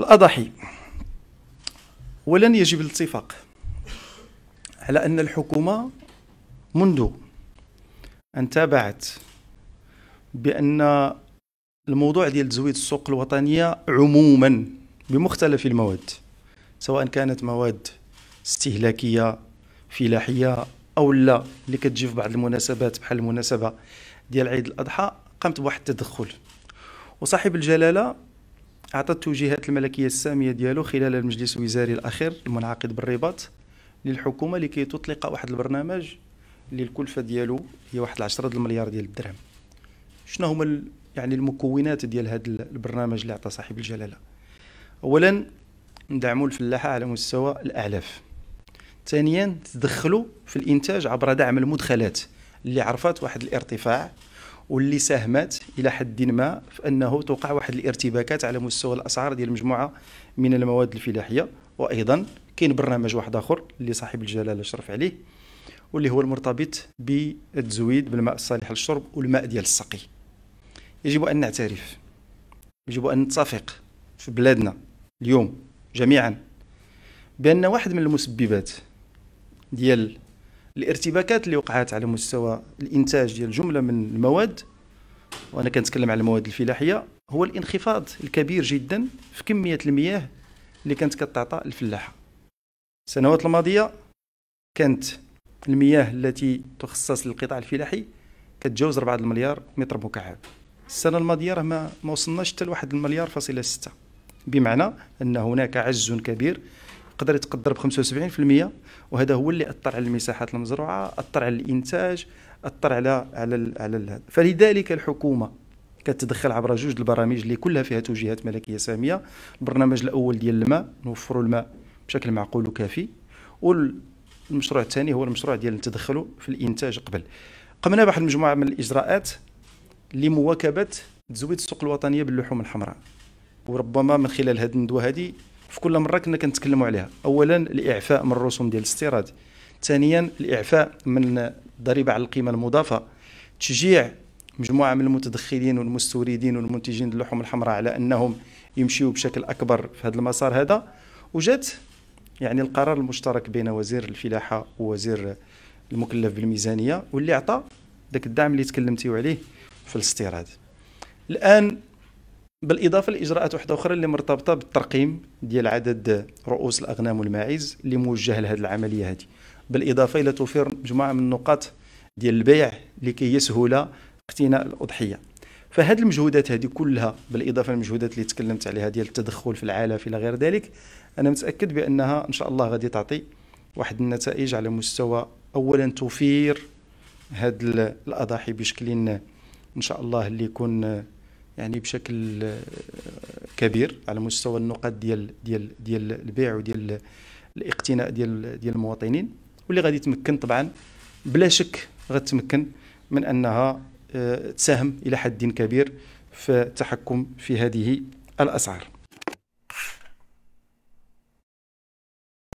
الأضاحي ولن يجب الاتفاق على أن الحكومة منذ أن تابعت بأن الموضوع ديال تزويد السوق الوطنية عموما بمختلف المواد سواء كانت مواد استهلاكية فلاحية أو لا اللي كتجي في بعض المناسبات بحال المناسبة ديال عيد الأضحى قامت بواحد التدخل وصاحب الجلالة أعطى التوجيهات الملكية السامية ديالو خلال المجلس الوزاري الأخير المنعقد بالرباط للحكومة لكي تطلق واحد البرنامج اللي الكلفة ديالو هي واحد 10 المليار ديال الدرهم شنو هما يعني المكونات ديال هذا البرنامج اللي عطى صاحب الجلاله اولا ندعموا الفلاحه على مستوى الاعلاف ثانيا تدخلوا في الانتاج عبر دعم المدخلات اللي عرفت واحد الارتفاع واللي ساهمت الى حد ما في انه توقع واحد الارتباكات على مستوى الاسعار ديال مجموعه من المواد الفلاحيه وايضا كاين برنامج واحد اخر اللي صاحب الجلاله اشرف عليه واللي هو المرتبط بالتزويد بالماء الصالح للشرب والماء ديال السقي يجب ان نعترف يجب ان نتفق في بلادنا اليوم جميعا بان واحد من المسببات ديال الارتباكات اللي وقعت على مستوى الانتاج ديال جمله من المواد وانا كنتكلم على المواد الفلاحيه هو الانخفاض الكبير جدا في كميه المياه اللي كانت كتعطى الفلاحه السنوات الماضيه كانت المياه التي تخصص للقطاع الفلاحي كتجاوز 4 المليار متر مكعب السنه الماضيه راه ما وصلناش حتى لواحد المليار فاصله 6 بمعنى ان هناك عجز كبير قدر يتقدر ب 75% وهذا هو اللي اثر على المساحات المزروعه اثر على الانتاج اثر على على على هذا فلذلك الحكومه كتدخل عبر جوج البرامج اللي كلها فيها توجيهات ملكيه ساميه البرنامج الاول ديال الماء نوفروا الماء بشكل معقول وكافي والمشروع الثاني هو المشروع ديال نتدخلوا في الانتاج قبل قمنا بواحد المجموعه من الاجراءات لمواكبه تزويد السوق الوطنيه باللحوم الحمراء وربما من خلال هذه الندوه هذه في كل مره كنا كنتكلموا عليها اولا الاعفاء من الرسوم ديال الاستيراد ثانيا الاعفاء من الضريبه على القيمه المضافه تشجيع مجموعه من المتدخلين والمستوردين والمنتجين اللحوم الحمراء على انهم يمشيو بشكل اكبر في هذا المسار هذا وجات يعني القرار المشترك بين وزير الفلاحه ووزير المكلف بالميزانيه واللي عطى ذاك الدعم اللي تكلمتي عليه في الاستيراد الان بالاضافه لاجراءات واحده اخرى اللي مرتبطه بالترقيم ديال عدد رؤوس الاغنام والماعز اللي موجه لهذه العمليه هذه بالاضافه الى توفير مجموعه من النقاط ديال البيع لكي يسهل اقتناء الاضحيه فهاد المجهودات هذه كلها بالاضافه للمجهودات اللي تكلمت عليها ديال التدخل في العلف الى غير ذلك انا متاكد بانها ان شاء الله غادي تعطي واحد النتائج على مستوى اولا توفير هاد الاضاحي بشكل ان شاء الله اللي يكون يعني بشكل آه، كبير على مستوى النقاط ديال ديال ديال البيع وديال الاقتناء ديال ديال المواطنين واللي غادي تمكن طبعا بلا شك غتمكن من انها آه، تساهم الى حد كبير في التحكم في هذه الاسعار